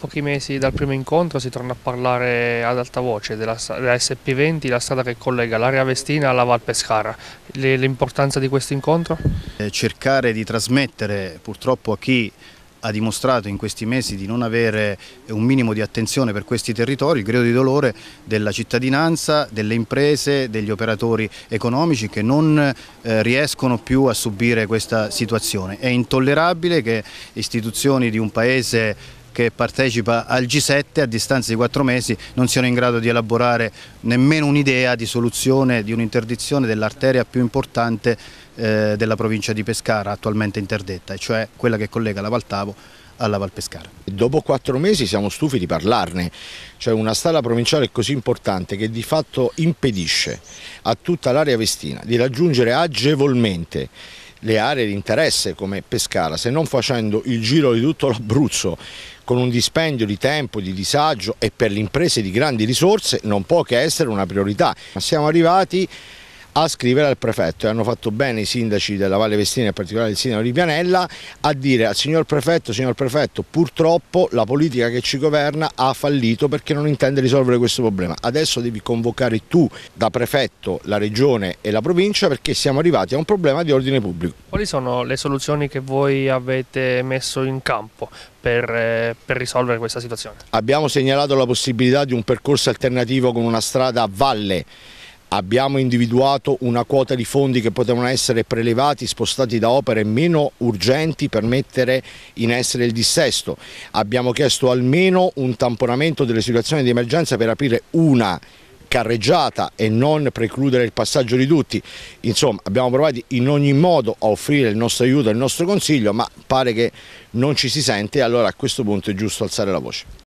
pochi mesi dal primo incontro si torna a parlare ad alta voce della, della SP20, la strada che collega l'area Vestina alla Val Pescara. L'importanza di questo incontro? Eh, cercare di trasmettere purtroppo a chi ha dimostrato in questi mesi di non avere un minimo di attenzione per questi territori, il grido di dolore della cittadinanza, delle imprese, degli operatori economici che non eh, riescono più a subire questa situazione. È intollerabile che istituzioni di un paese che partecipa al G7 a distanza di quattro mesi non siano in grado di elaborare nemmeno un'idea di soluzione di un'interdizione dell'arteria più importante eh, della provincia di Pescara attualmente interdetta, cioè quella che collega la Valtavo alla Val Pescara. Dopo quattro mesi siamo stufi di parlarne, cioè una strada provinciale così importante che di fatto impedisce a tutta l'area vestina di raggiungere agevolmente le aree di interesse come Pescara, se non facendo il giro di tutto l'Abruzzo con un dispendio di tempo, di disagio e per le imprese di grandi risorse non può che essere una priorità. siamo arrivati a scrivere al prefetto e hanno fatto bene i sindaci della Valle Vestina, in particolare il sindaco di Pianella, a dire al signor prefetto, signor prefetto, purtroppo la politica che ci governa ha fallito perché non intende risolvere questo problema. Adesso devi convocare tu da prefetto la regione e la provincia perché siamo arrivati a un problema di ordine pubblico. Quali sono le soluzioni che voi avete messo in campo per, eh, per, risolvere questa situazione? Abbiamo segnalato la possibilità di un percorso alternativo con una strada a valle abbiamo individuato una quota di fondi che potevano essere prelevati, spostati da opere meno urgenti per mettere in essere il dissesto. Abbiamo chiesto almeno un tamponamento delle situazioni di emergenza per aprire una carreggiata e non precludere il passaggio di tutti. Insomma, abbiamo provato in ogni modo a offrire il nostro aiuto e il nostro consiglio, ma pare che non ci si sente e allora a questo punto è giusto alzare la voce.